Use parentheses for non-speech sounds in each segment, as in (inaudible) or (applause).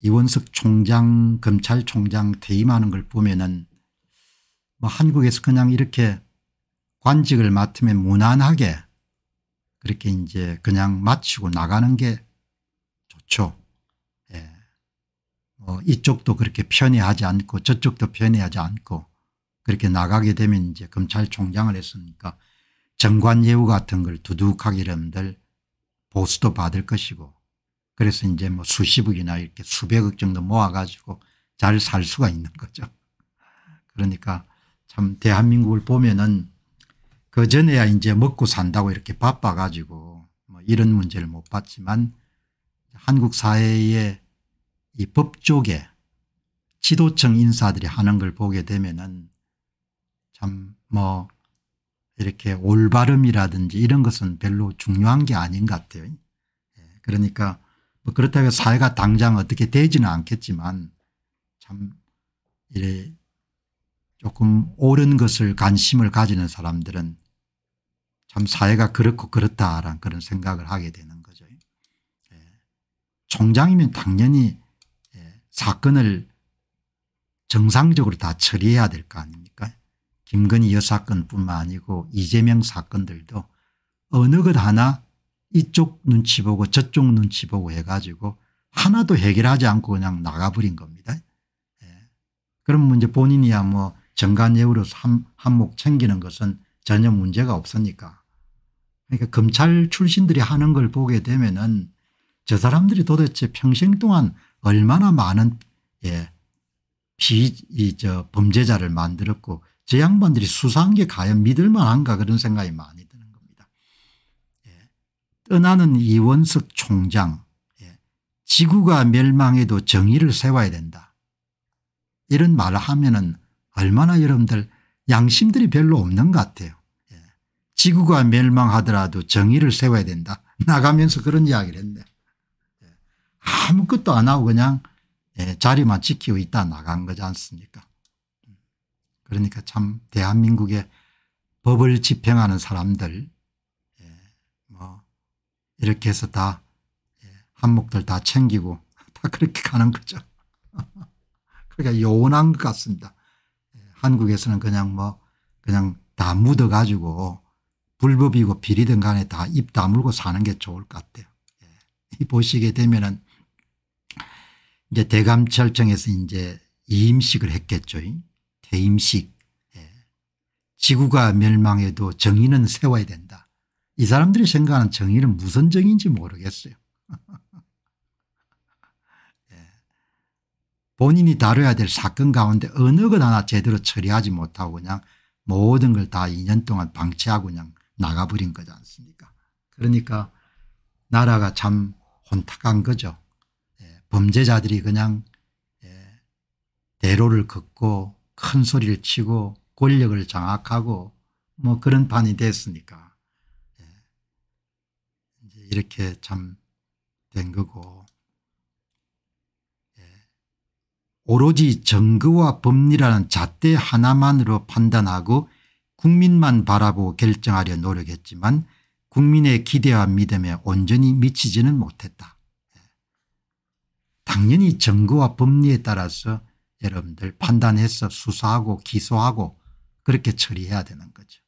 이원석 총장 검찰총장 퇴임하는 걸 보면은 뭐 한국에서 그냥 이렇게 관직을 맡으면 무난하게 그렇게 이제 그냥 마치고 나가는 게 좋죠. 예. 뭐 이쪽도 그렇게 편애하지 않고 저쪽도 편애하지 않고 그렇게 나가게 되면 이제 검찰총장을 했으니까 정관예우 같은 걸 두둑하게 여러분들 보수도 받을 것이고 그래서 이제 뭐 수십억이나 이렇게 수백억 정도 모아가지고 잘 살 수가 있는 거죠. 그러니까 참 대한민국을 보면은 그 전에야 이제 먹고 산다고 이렇게 바빠가지고 뭐 이런 문제를 못 봤지만 한국 사회의 이 법조계 지도층 인사들이 하는 걸 보게 되면은 참 뭐 이렇게 올바름이라든지 이런 것은 별로 중요한 게 아닌 것 같아요. 예, 그러니까 뭐 그렇다고 사회가 당장 어떻게 되지는 않겠지만 참 이래 조금 옳은 것을 관심을 가지는 사람들은 참 사회가 그렇고 그렇다라는 그런 생각을 하게 되는 거죠. 예. 총장이면 당연히 예. 사건을 정상적으로 다 처리해야 될 거 아닙니까 김건희 여사건뿐만 아니고 이재명 사건들도 어느 것 하나 이쪽 눈치 보고 저쪽 눈치 보고 해가지고 하나도 해결하지 않고 그냥 나가버린 겁니다. 예. 그러면 뭐 이제 본인이야 뭐 정관예우로 한몫 챙기는 것은 전혀 문제가 없으니까. 그러니까 검찰 출신들이 하는 걸 보게 되면은 저 사람들이 도대체 평생 동안 얼마나 많은 예, 비, 이, 저 범죄자를 만들었고 저 양반들이 수사한 게 과연 믿을 만한가 그런 생각이 많이 떠나는 이원석 총장 예, 지구가 멸망해도 정의를 세워야 된다. 이런 말을 하면 은 얼마나 여러분들 양심들이 별로 없는 것 같아요. 예, 지구가 멸망하더라도 정의를 세워야 된다. (laughs) 나가면서 그런 이야기를 했네. 예, 아무것도 안 하고 그냥 자리만 지키고 있다 나간 거지 않습니까 그러니까 참 대한민국의 법을 집행하는 사람들 이렇게 해서 다 예, 한몫들 다 챙기고 (laughs) 다 그렇게 가는 거죠. (laughs) 그러니까 요원한 것 같습니다. 예, 한국에서는 그냥 뭐 그냥 다 묻어가지고 불법이고 비리든 간에 다 입 다물고 사는 게 좋을 것 같아요. 예, 보시게 되면은 이제 대감찰청에서 이제 이임식을 했겠죠. 대임식. 지구가 멸망해도 정의는 세워야 된다. 이 사람들이 생각하는 정의는 무슨 정의인지 모르겠어요. (laughs) 예. 본인이 다뤄야 될 사건 가운데 어느 것 하나 제대로 처리하지 못하고 그냥 모든 걸 다 2년 동안 방치하고 그냥 나가버린 거지 않습니까 그러니까 나라가 참 혼탁한 거죠. 예. 범죄자들이 그냥 예, 대로를 걷고 큰 소리를 치고 권력을 장악하고 뭐 그런 판이 됐으니까 이렇게 참 된 거고 예. 오로지 정거와 법리라는 잣대 하나만으로 판단하고 국민만 바라보고 결정하려 노력했지만 국민의 기대와 믿음에 온전히 미치지는 못했다. 예. 당연히 정거와 법리에 따라서 여러분들 판단해서 수사하고 기소하고 그렇게 처리해야 되는 거죠.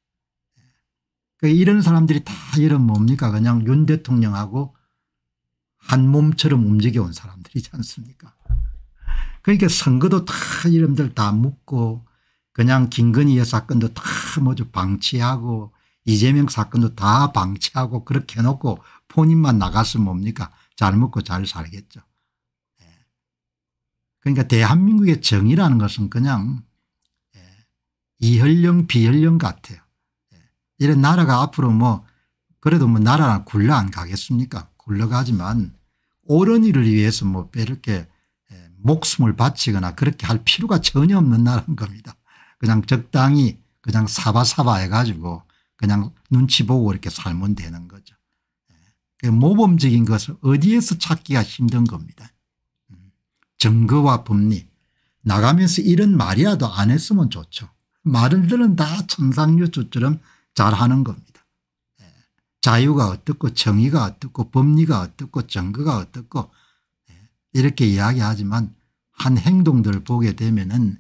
그러니까 이런 사람들이 다 이런 뭡니까 그냥 윤 대통령하고 한 몸처럼 움직여온 사람들이지 않습니까 그러니까 선거도 다 이름들 다 묻고 그냥 김건희의 사건도 다모 방치하고 이재명 사건도 다 방치하고 그렇게 해놓고 본인만 나갔으면 뭡니까 잘 먹고 잘 살겠죠. 예. 그러니까 대한민국의 정의라는 것은 그냥 예, 이혈령 비혈령 같아요. 이런 나라가 앞으로 뭐 그래도 뭐 나라나 굴러 안 가겠습니까 굴러가지만 옳은 일을 위해서 뭐 이렇게 예, 목숨을 바치거나 그렇게 할 필요가 전혀 없는 나라인 겁니다. 그냥 적당히 그냥 사바사바 해가지고 그냥 눈치 보고 이렇게 살면 되는 거죠. 예. 모범적인 것을 어디에서 찾기가 힘든 겁니다. 음. 증거와 법리 나가면서 이런 말이라도 안 했으면 좋죠. 말을 들은 다 천상유주처럼 잘하는 겁니다. 예. 자유가 어떻고 정의가 어떻고 법리가 어떻고 정거가 어떻고 예. 이렇게 이야기하지만 한 행동들을 보게 되면은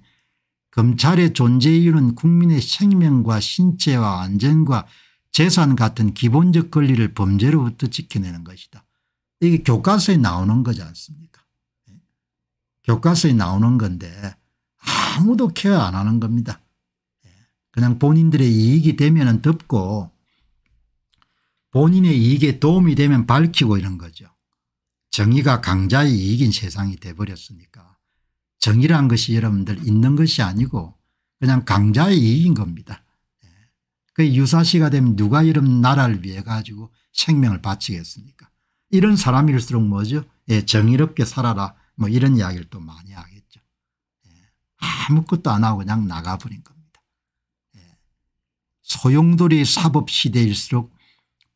검찰의 존재 이유는 국민의 생명과 신체와 안전과 재산 같은 기본적 권리를 범죄로부터 지켜내는 것이다. 이게 교과서에 나오는 거지 않습니까 예. 교과서에 나오는 건데 아무도 케어 안 하는 겁니다. 그냥 본인들의 이익이 되면 덮고 본인의 이익에 도움이 되면 밝히고 이런 거죠. 정의가 강자의 이익인 세상이 돼버렸으니까 정의란 것이 여러분들 있는 것이 아니고 그냥 강자의 이익인 겁니다. 그 유사시가 되면 누가 이런 나라를 위해 가지고 생명을 바치겠습니까 이런 사람일수록 뭐죠 예, 정의롭게 살아라 뭐 이런 이야기를 또 많이 하겠죠. 예, 아무것도 안 하고 그냥 나가버린 겁니다. 소용돌이 사법시대일수록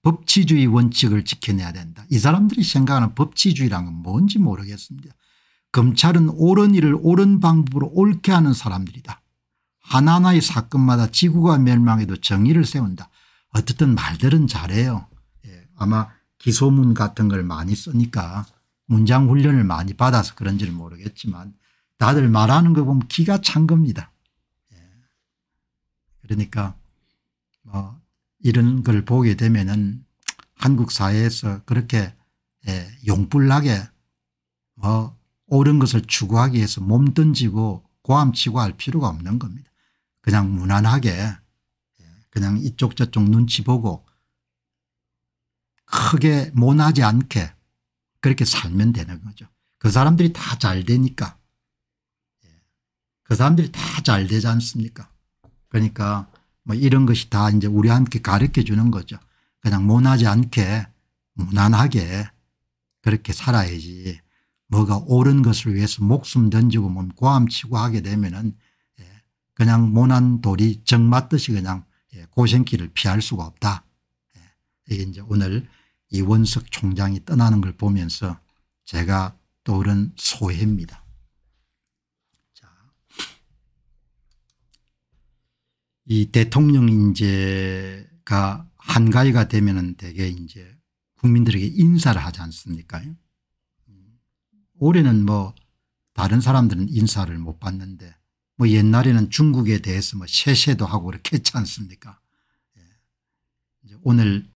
법치주의 원칙을 지켜내야 된다. 이 사람들이 생각하는 법치주의란 건 뭔지 모르겠습니다. 검찰은 옳은 일을 옳은 방법으로 옳게 하는 사람들이다. 하나하나의 사건마다 지구가 멸망해도 정의를 세운다. 어쨌든 말들은 잘해요. 예, 아마 기소문 같은 걸 많이 쓰니까 문장 훈련을 많이 받아서 그런지는 모르겠지만 다들 말하는 거 보면 기가 찬 겁니다. 예. 그러니까 뭐 이런 걸 보게 되면은 한국 사회에서 그렇게 예, 용불나게 뭐 옳은 것을 추구하기 위해서 몸 던지고 고함치고 할 필요가 없는 겁니다. 그냥 무난하게 예, 그냥 이쪽 저쪽 눈치 보고 크게 못하지 않게 그렇게 살면 되는 거죠. 그 사람들이 다 잘 되니까 예, 그 사람들이 다 잘 되지 않습니까 그러니까 뭐 이런 것이 다 이제 우리 함께 가르쳐 주는 거죠. 그냥 모나지 않게 무난하게 그렇게 살아야지 뭐가 옳은 것을 위해서 목숨 던지고 몸 고함치고 하게 되면은 예, 그냥 모난 돌이 정 맞듯이 그냥 예, 고생길을 피할 수가 없다. 예, 이게 이제 오늘 이원석 총장이 떠나는 걸 보면서 제가 떠오른 소회입니다. 이 대통령 인재가 한가위가 되면은 되게 이제 국민들에게 인사를 하지 않습니까? 올해는 뭐 다른 사람들은 인사를 못 받는데 뭐 옛날에는 중국에 대해서 뭐 셰셰도 하고 그렇게 했지 않습니까? 예. 이제 오늘